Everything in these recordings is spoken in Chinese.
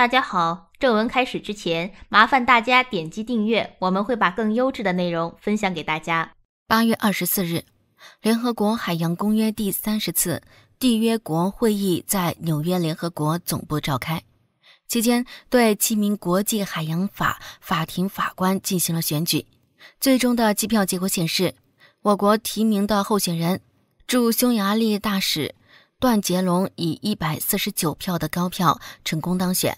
大家好，正文开始之前，麻烦大家点击订阅，我们会把更优质的内容分享给大家。八月二十四日，联合国海洋公约第三十次缔约国会议在纽约联合国总部召开，期间对七名国际海洋法法庭法官进行了选举，最终的计票结果显示，我国提名的候选人，驻匈牙利大使段杰龙以一百四十九票的高票成功当选。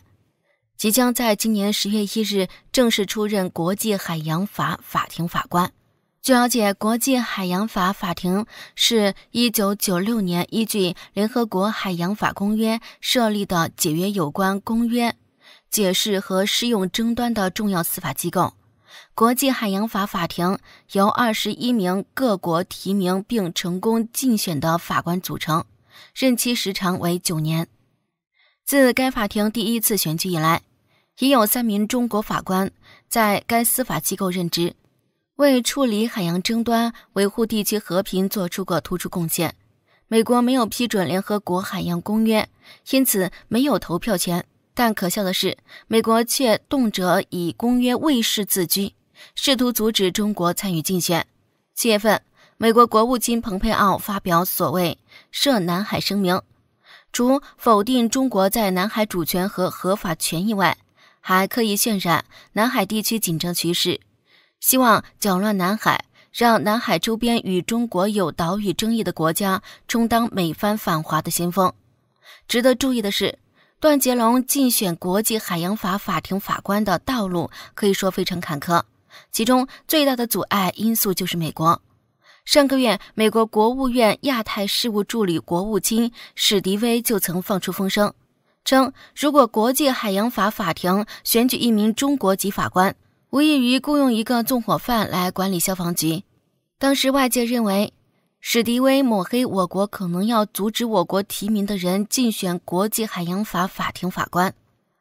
即将在今年十月一日正式出任国际海洋法法庭法官。据了解，国际海洋法法庭是一九九六年依据联合国海洋法公约设立的解约有关公约、解释和适用争端的重要司法机构。国际海洋法法庭由二十一名各国提名并成功竞选的法官组成，任期时长为九年。自该法庭第一次选举以来，已有三名中国法官在该司法机构任职，为处理海洋争端、维护地区和平作出过突出贡献。美国没有批准联合国海洋公约，因此没有投票权。但可笑的是，美国却动辄以公约卫士自居，试图阻止中国参与竞选。七月份，美国国务卿蓬佩奥发表所谓“涉南海声明”，除否定中国在南海主权和合法权益外，还刻意渲染南海地区紧张局势，希望搅乱南海，让南海周边与中国有岛屿争议的国家充当美翻反华的先锋。值得注意的是，段杰龙竞选国际海洋法法庭法官的道路可以说非常坎坷，其中最大的阻碍因素就是美国。上个月，美国国务院亚太事务助理国务卿史迪威就曾放出风声。称，如果国际海洋法法庭选举一名中国籍法官，无异于雇佣一个纵火犯来管理消防局。当时外界认为，史迪威抹黑我国，可能要阻止我国提名的人竞选国际海洋法法庭法官。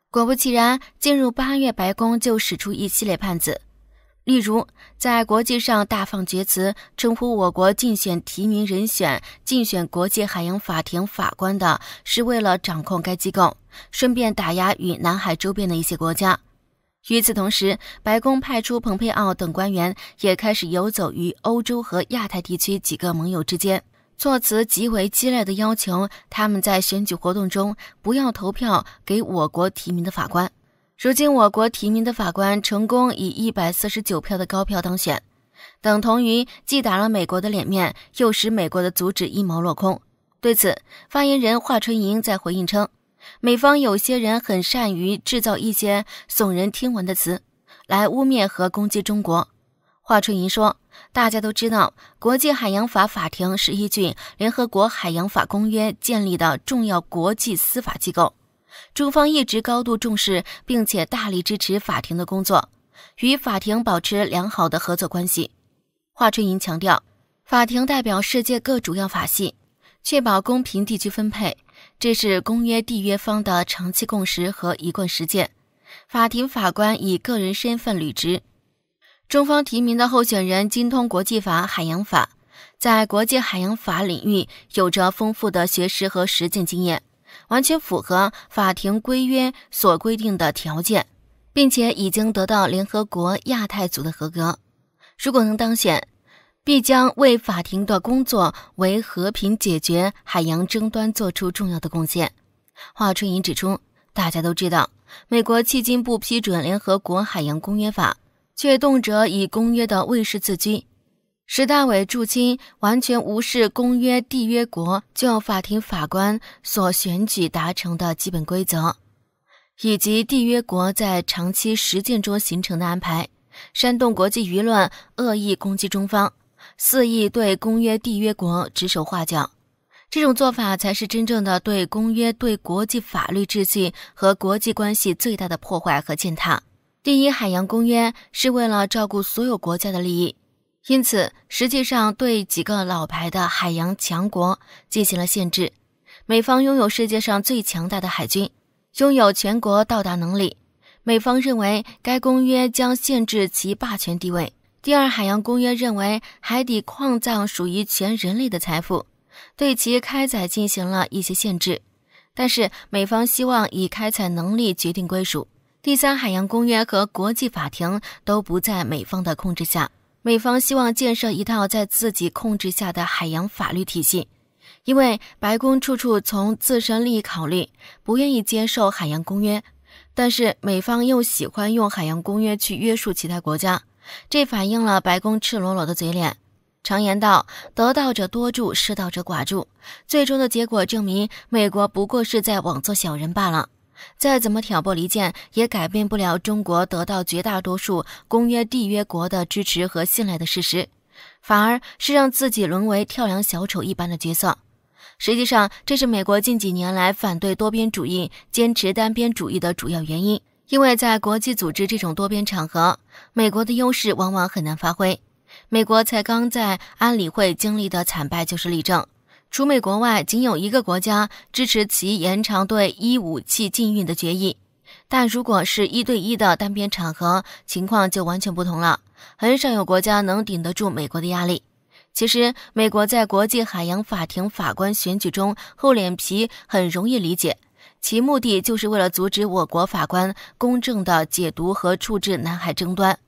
果不其然，进入八月，白宫就使出一系列判子。例如，在国际上大放厥词，称呼我国竞选提名人选、竞选国际海洋法庭法官的是为了掌控该机构，顺便打压与南海周边的一些国家。与此同时，白宫派出蓬佩奥等官员也开始游走于欧洲和亚太地区几个盟友之间，措辞极为激烈的要求他们在选举活动中不要投票给我国提名的法官。如今，我国提名的法官成功以一百四十九票的高票当选，等同于既打了美国的脸面，又使美国的阻止阴谋落空。对此，发言人华春莹在回应称：“美方有些人很善于制造一些耸人听闻的词，来污蔑和攻击中国。”华春莹说：“大家都知道，国际海洋法法庭是依据联合国海洋法公约建立的重要国际司法机构。”中方一直高度重视，并且大力支持法庭的工作，与法庭保持良好的合作关系。华春莹强调，法庭代表世界各主要法系，确保公平地区分配，这是公约缔约方的长期共识和一贯实践。法庭法官以个人身份履职，中方提名的候选人精通国际法、海洋法，在国际海洋法领域有着丰富的学识和实践经验。完全符合法庭规约所规定的条件，并且已经得到联合国亚太组的合格。如果能当选，必将为法庭的工作、为和平解决海洋争端做出重要的贡献。华春莹指出，大家都知道，美国迄今不批准联合国海洋公约法，却动辄以公约的卫士自居。石大伟驻京，完全无视公约缔约国就法庭法官所选举达成的基本规则，以及缔约国在长期实践中形成的安排，煽动国际舆论恶意攻击中方，肆意对公约缔约国指手画脚。这种做法才是真正的对公约、对国际法律秩序和国际关系最大的破坏和践踏。第一海洋公约是为了照顾所有国家的利益。因此，实际上对几个老牌的海洋强国进行了限制。美方拥有世界上最强大的海军，拥有全国到达能力。美方认为该公约将限制其霸权地位。第二海洋公约认为海底矿藏属于全人类的财富，对其开采进行了一些限制。但是美方希望以开采能力决定归属。第三海洋公约和国际法庭都不在美方的控制下。美方希望建设一套在自己控制下的海洋法律体系，因为白宫处处从自身利益考虑，不愿意接受海洋公约。但是美方又喜欢用海洋公约去约束其他国家，这反映了白宫赤裸裸的嘴脸。常言道：“得道者多助，失道者寡助。”最终的结果证明，美国不过是在枉做小人罢了。再怎么挑拨离间，也改变不了中国得到绝大多数公约缔约国的支持和信赖的事实，反而是让自己沦为跳梁小丑一般的角色。实际上，这是美国近几年来反对多边主义、坚持单边主义的主要原因。因为在国际组织这种多边场合，美国的优势往往很难发挥。美国才刚在安理会经历的惨败就是例证。除美国外，仅有一个国家支持其延长对一武器禁运的决议。但如果是一对一的单边场合，情况就完全不同了。很少有国家能顶得住美国的压力。其实，美国在国际海洋法庭法官选举中厚脸皮，很容易理解，其目的就是为了阻止我国法官公正的解读和处置南海争端。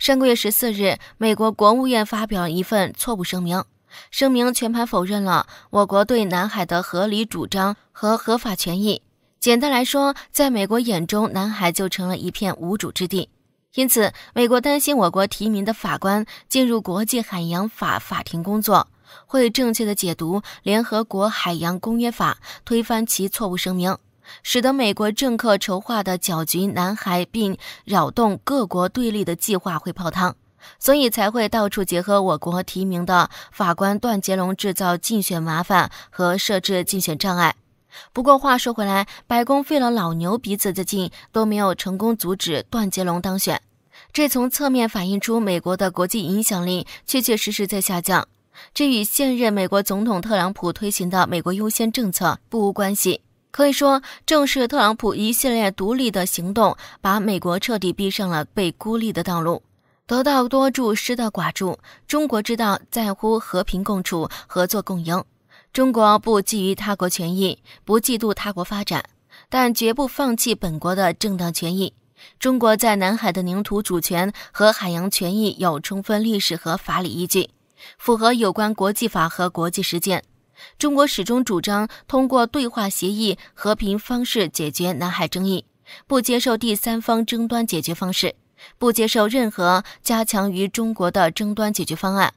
上个月十四日，美国国务院发表了一份错误声明。声明全盘否认了我国对南海的合理主张和合法权益。简单来说，在美国眼中，南海就成了一片无主之地。因此，美国担心我国提名的法官进入国际海洋法法庭工作，会正确的解读《联合国海洋公约法》，推翻其错误声明，使得美国政客筹划的搅局南海并扰动各国对立的计划会泡汤。所以才会到处结合我国提名的法官段杰龙制造竞选麻烦和设置竞选障碍。不过话说回来，白宫费了老牛鼻子的劲都没有成功阻止段杰龙当选，这从侧面反映出美国的国际影响力确确实实在下降。这与现任美国总统特朗普推行的“美国优先”政策不无关系。可以说，正是特朗普一系列独立的行动，把美国彻底逼上了被孤立的道路。得道多助，失道寡助。中国之道在乎和平共处、合作共赢。中国不觊觎他国权益，不嫉妒他国发展，但绝不放弃本国的正当权益。中国在南海的领土主权和海洋权益有充分历史和法理依据，符合有关国际法和国际实践。中国始终主张通过对话、协议、和平方式解决南海争议，不接受第三方争端解决方式。不接受任何加强与中国的争端解决方案。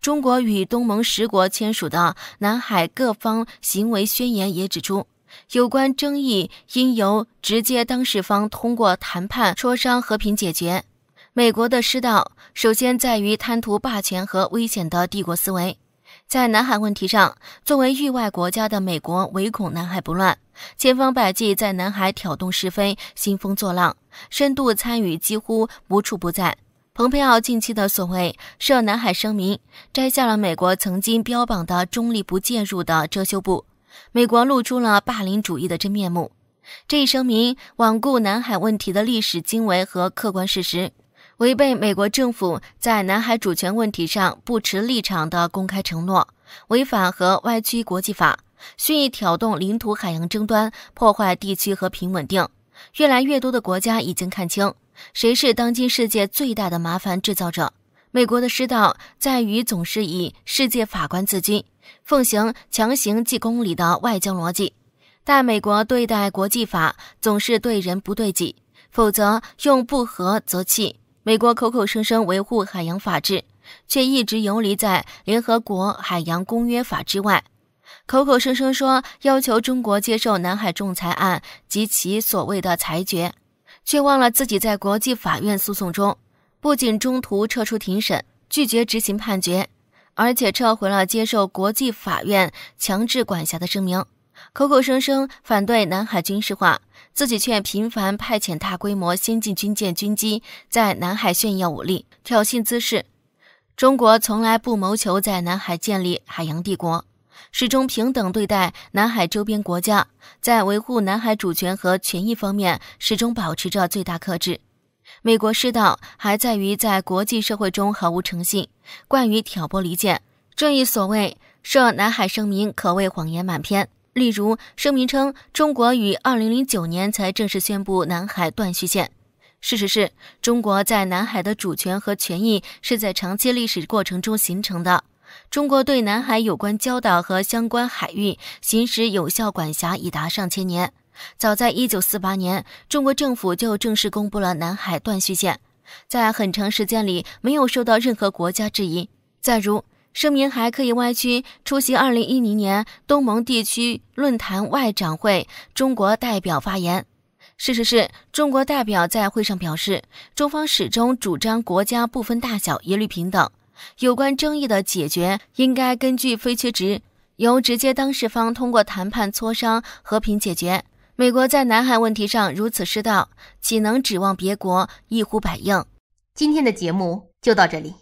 中国与东盟十国签署的南海各方行为宣言也指出，有关争议应由直接当事方通过谈判磋商和平解决。美国的失道首先在于贪图霸权和危险的帝国思维。在南海问题上，作为域外国家的美国唯恐南海不乱，千方百计在南海挑动是非、兴风作浪，深度参与几乎无处不在。蓬佩奥近期的所谓“涉南海声明”，摘下了美国曾经标榜的“中立不介入”的遮羞布，美国露出了霸凌主义的真面目。这一声明罔顾南海问题的历史经纬和客观事实。违背美国政府在南海主权问题上不持立场的公开承诺，违反和歪曲国际法，蓄意挑动领土海洋争端，破坏地区和平稳定。越来越多的国家已经看清，谁是当今世界最大的麻烦制造者。美国的失道在于总是以世界法官自居，奉行强行记公理的外交逻辑。但美国对待国际法总是对人不对己，否则用不和则弃。美国口口声声维护海洋法治，却一直游离在联合国海洋公约法之外，口口声声说要求中国接受南海仲裁案及其所谓的裁决，却忘了自己在国际法院诉讼中，不仅中途撤出庭审，拒绝执行判决，而且撤回了接受国际法院强制管辖的声明。口口声声反对南海军事化，自己却频繁派遣大规模先进军舰、军机在南海炫耀武力、挑衅滋事。中国从来不谋求在南海建立海洋帝国，始终平等对待南海周边国家，在维护南海主权和权益方面始终保持着最大克制。美国失道还在于在国际社会中毫无诚信，惯于挑拨离间。这一所谓设南海声明可谓谎言满篇。例如，声明称中国于二零零九年才正式宣布南海断续线。事实是中国在南海的主权和权益是在长期历史过程中形成的。中国对南海有关礁岛和相关海域行使有效管辖已达上千年。早在一九四八年，中国政府就正式公布了南海断续线，在很长时间里没有受到任何国家质疑。再如。声明还刻意歪曲出席二零一零年东盟地区论坛外长会中国代表发言。事实是中国代表在会上表示，中方始终主张国家不分大小一律平等，有关争议的解决应该根据非缺值，由直接当事方通过谈判磋商和平解决。美国在南海问题上如此失道，岂能指望别国一呼百应？今天的节目就到这里。